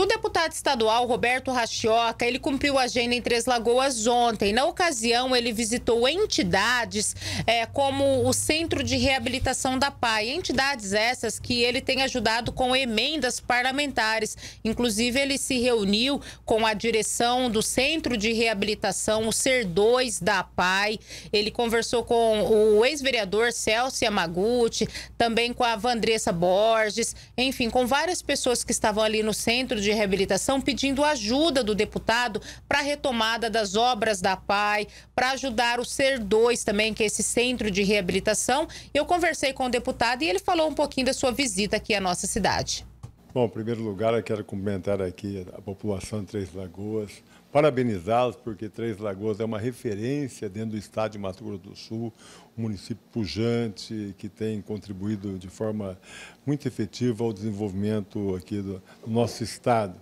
o deputado estadual Roberto Rachioca, ele cumpriu a agenda em Três Lagoas ontem. Na ocasião, ele visitou entidades é, como o Centro de Reabilitação da PAI. Entidades essas que ele tem ajudado com emendas parlamentares. Inclusive, ele se reuniu com a direção do Centro de Reabilitação, o SER2 da PAI. Ele conversou com o ex-vereador Celso Yamaguchi, também com a Vandressa Borges, enfim, com várias pessoas que estavam ali no Centro de de reabilitação pedindo ajuda do deputado para a retomada das obras da PAI, para ajudar o SER2 também, que é esse centro de reabilitação. Eu conversei com o deputado e ele falou um pouquinho da sua visita aqui à nossa cidade. Bom, em primeiro lugar, eu quero cumprimentar aqui a população de Três Lagoas, parabenizá-los, porque Três Lagoas é uma referência dentro do estado de Mato Grosso do Sul, um município pujante, que tem contribuído de forma muito efetiva ao desenvolvimento aqui do, do nosso estado.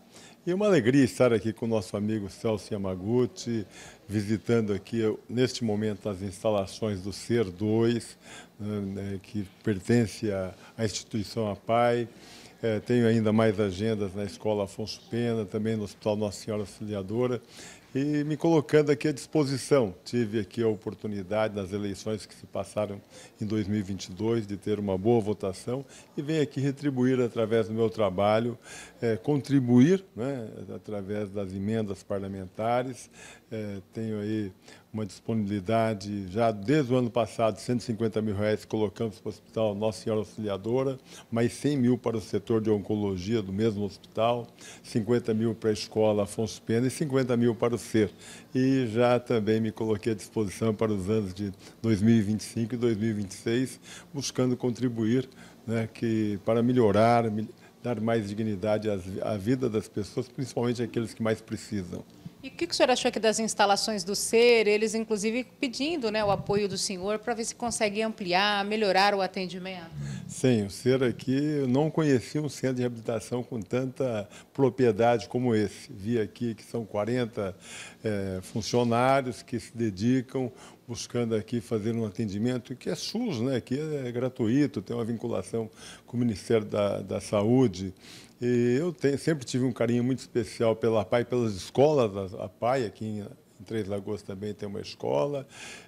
E é uma alegria estar aqui com o nosso amigo Celso Yamaguchi, visitando aqui, neste momento, as instalações do CER 2, né, que pertence à instituição APAI. É, tenho ainda mais agendas na Escola Afonso Pena, também no Hospital Nossa Senhora Auxiliadora, e me colocando aqui à disposição. Tive aqui a oportunidade, nas eleições que se passaram em 2022, de ter uma boa votação e venho aqui retribuir através do meu trabalho, é, contribuir né, através das emendas parlamentares. É, tenho aí uma disponibilidade já desde o ano passado, 150 mil reais colocamos para o Hospital Nossa Senhora Auxiliadora, mais 100 mil para o setor de oncologia do mesmo hospital, 50 mil para a escola Afonso Pena e 50 mil para o SER. E já também me coloquei à disposição para os anos de 2025 e 2026, buscando contribuir né, que, para melhorar, dar mais dignidade à vida das pessoas, principalmente aqueles que mais precisam. E o que, que o senhor achou aqui das instalações do SER? Eles, inclusive, pedindo né, o apoio do senhor para ver se consegue ampliar, melhorar o atendimento. Sim, o SER aqui, eu não conhecia um centro de reabilitação com tanta propriedade como esse. Vi aqui que são 40 é, eh, funcionários que se dedicam buscando aqui fazer um atendimento que é SUS, né, que é gratuito, tem uma vinculação com o Ministério da, da Saúde eu sempre tive um carinho muito especial pela PAI, pelas escolas da PAI, aqui em, em Três Lagoas também tem uma escola,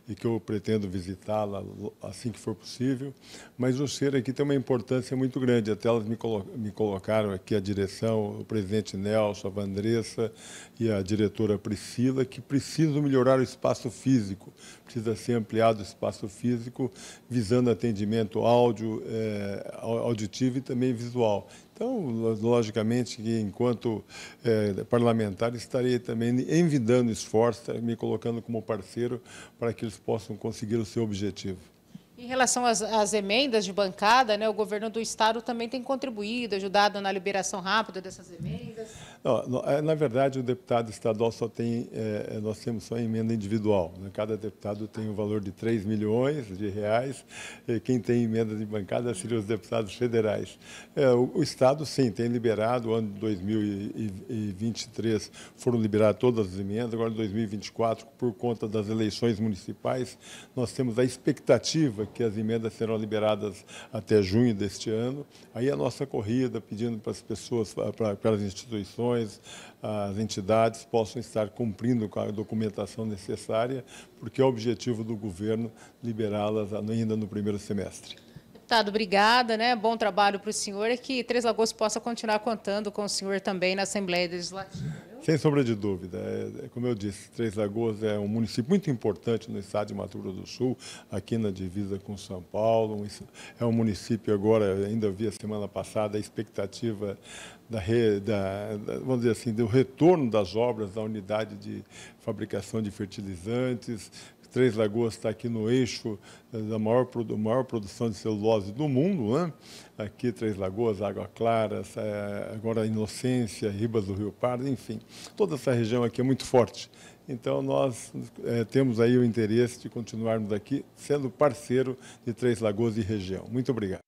e que eu pretendo visitá-la assim que for possível. Mas o CER aqui tem uma importância muito grande, até elas me, colo me colocaram aqui a direção, o presidente Nelson, a Vandressa e a diretora Priscila, que precisam melhorar o espaço físico, precisa ser ampliado o espaço físico, visando atendimento áudio, é, auditivo e também visual. Então, logicamente, que enquanto é, parlamentar, estarei também envidando esforço, eh, me colocando como parceiro para que eles possam conseguir o seu objetivo. Em relação às, às, emendas de bancada, né, o governo do Estado também tem contribuído, ajudado na liberação rápida dessas emendas. É, na verdade, o deputado estadual só tem, é, é, nós temos só emenda individual. Né? Cada deputado tem um valor de 3 milhões de reais. quem tem emenda de bancada seriam os deputados federais. É, o, o, Estado, sim, tem liberado, o ano de 2023 foram liberadas todas as emendas, agora em 2024, por conta das eleições municipais, nós temos a expectativa que as emendas serão liberadas até junho deste ano. Aí a nossa corrida pedindo para as pessoas, para, para as instituições, instituições, as entidades possam estar cumprindo com a documentação necessária, porque é o objetivo do governo liberá-las ainda no primeiro semestre. Deputado, obrigada, né? Bom trabalho para o senhor e que Três Lagos possa continuar contando com o senhor também na Assembleia Legislativa. Sem sombra de dúvida. É, é, como eu disse, Três Lagoas é um município muito importante no estado de Mato Grosso do Sul, aqui na divisa com São Paulo. É um município agora, ainda vi a semana passada, a expectativa da, da, vamos dizer assim, do retorno das obras da unidade de fabricação de fertilizantes, Três Lagoas está aqui no eixo eh, da maior, maior produção de celulose do mundo, né? aqui Três Lagoas, Água Clara, eh, agora Inocência, Ribas do Rio Pardo, enfim, toda essa região aqui é muito forte. Então, nós é, temos aí o interesse de continuarmos aqui sendo parceiro de Três Lagoas e região. Muito obrigado.